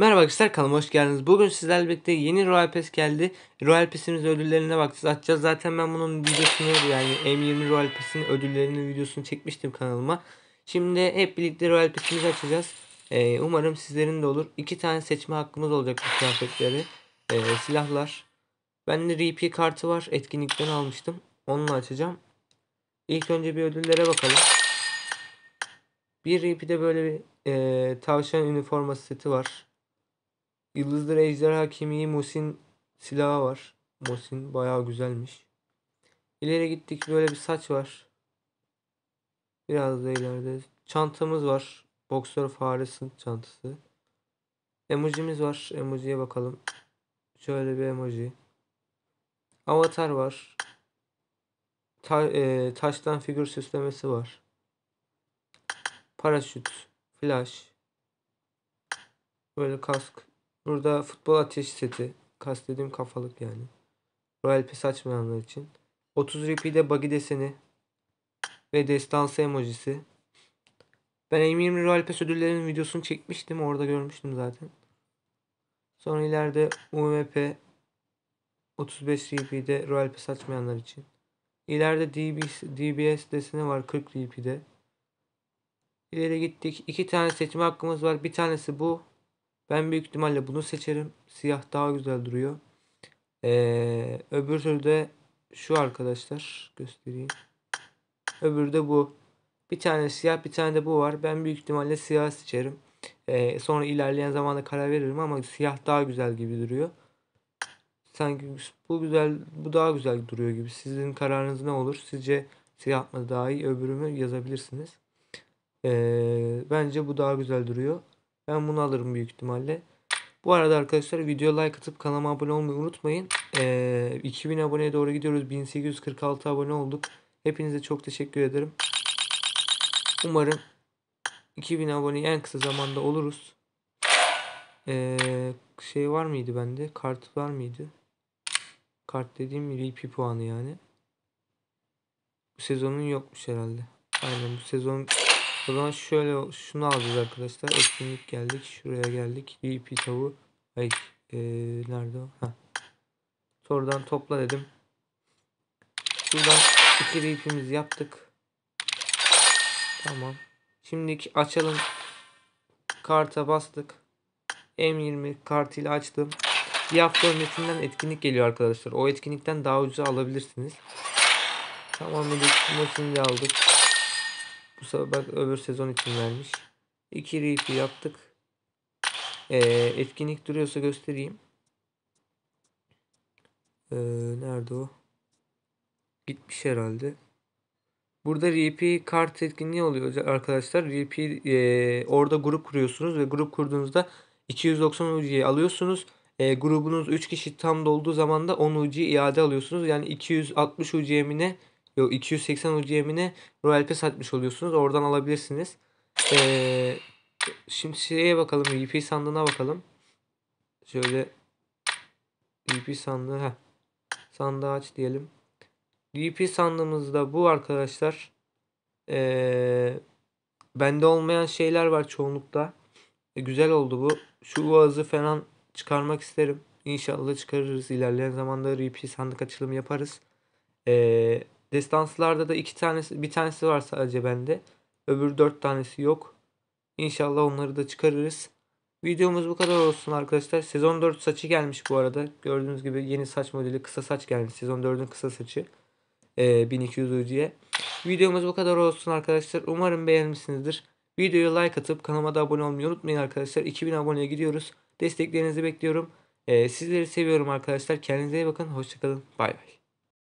Merhaba arkadaşlar kanalıma hoş geldiniz. Bugün sizlerle birlikte yeni Royal Pass geldi. Royal Pass'imiz ödüllerine bakacağız atacağız. Zaten ben bunun videosunu yani M20 Royal Pass'in ödüllerinin videosunu çekmiştim kanalıma. Şimdi hep birlikte Royal Pass'imizi açacağız. Ee, umarım sizlerin de olur. İki tane seçme hakkımız olacak bu kıyafetleri. Ee, silahlar. Bende RP kartı var. Etkinlikten almıştım. Onunla açacağım. İlk önce bir ödüllere bakalım. Bir RP'de böyle bir e, tavşan üniforması seti var. Yıldızlar Ejderha Kemiği Musin silahı var. Musin bayağı güzelmiş. İleri gittik böyle bir saç var. Biraz da ileride. Çantamız var. Boksör faresin çantası. Emojimiz var. Emojiye bakalım. Şöyle bir emoji. Avatar var. Ta e, taştan figür süslemesi var. Paraşüt. Flash. Böyle kask. Burada futbol ateş seti. Kastediğim kafalık yani. Royal Pass açmayanlar için. 30 RP'de buggy deseni. Ve destansı emojisi. Ben M20 Royal Pass ödüllerinin videosunu çekmiştim. Orada görmüştüm zaten. Sonra ileride UMP 35 DP'de Royal Pass açmayanlar için. İleride DBS, DBS desene var 40 DP'de. İleri gittik. İki tane seçme hakkımız var. Bir tanesi bu. Ben büyük ihtimalle bunu seçerim. Siyah daha güzel duruyor. Ee, öbür türlü de şu arkadaşlar göstereyim. Öbürü de bu. Bir tane siyah bir tane de bu var. Ben büyük ihtimalle siyah seçerim. Ee, sonra ilerleyen zamanda karar veririm ama siyah daha güzel gibi duruyor. Sanki bu güzel bu daha güzel duruyor gibi. Sizin kararınız ne olur? Sizce siyah mı daha iyi öbürü mü yazabilirsiniz. Ee, bence bu daha güzel duruyor. Ben bunu alırım büyük ihtimalle. Bu arada arkadaşlar video like atıp kanalıma abone olmayı unutmayın. Ee, 2000 aboneye doğru gidiyoruz. 1846 abone olduk. Hepinize çok teşekkür ederim. Umarım 2000 aboneye en kısa zamanda oluruz. Ee, şey var mıydı bende? Kart var mıydı? Kart dediğim VIP puanı yani. Bu sezonun yokmuş herhalde. Aynen bu sezon o zaman şöyle şunu alacağız arkadaşlar. Etkinlik geldik. Şuraya geldik. DP e tavu. Ay ee, nerede o? Heh. Sorudan topla dedim. Şuradan iki reef'imizi yaptık. Tamam. Şimdi açalım. Karta bastık. M20 kartıyla açtım. Bir hafta öncesinden etkinlik geliyor arkadaşlar. O etkinlikten daha ucuza alabilirsiniz. Tamam dedik. Masini aldık. Bu sefer öbür sezon için vermiş. 2 reap'i yaptık. Ee, etkinlik duruyorsa göstereyim. Ee, nerede o? Gitmiş herhalde. Burada RP kart etkinliği oluyor arkadaşlar. RP e, orada grup kuruyorsunuz ve grup kurduğunuzda 290 UC'yi alıyorsunuz. E, grubunuz 3 kişi tam dolduğu zaman da 10 UC iade alıyorsunuz. Yani 260 UC'mine Yo 280 UCM'ine Royal Pass atmış oluyorsunuz. Oradan alabilirsiniz. Ee, şimdi şeye bakalım. VP sandığına bakalım. Şöyle VP sandığı. Heh. Sandığı aç diyelim. VP sandığımızda bu arkadaşlar. Ee, bende olmayan şeyler var çoğunlukta. E, güzel oldu bu. Şu uazı falan çıkarmak isterim. İnşallah çıkarırız. ilerleyen zamanda RP sandık açılımı yaparız. Ee, Destanslarda da iki tanesi, bir tanesi var sadece bende. Öbür dört tanesi yok. İnşallah onları da çıkarırız. Videomuz bu kadar olsun arkadaşlar. Sezon 4 saçı gelmiş bu arada. Gördüğünüz gibi yeni saç modeli kısa saç gelmiş. Sezon 4'ün kısa saçı. Ee, 1200 UC'ye. Videomuz bu kadar olsun arkadaşlar. Umarım beğenmişsinizdir. Videoya like atıp kanalıma da abone olmayı unutmayın arkadaşlar. 2000 aboneye gidiyoruz. Desteklerinizi bekliyorum. Ee, sizleri seviyorum arkadaşlar. Kendinize iyi bakın. Hoşçakalın. Bay bay.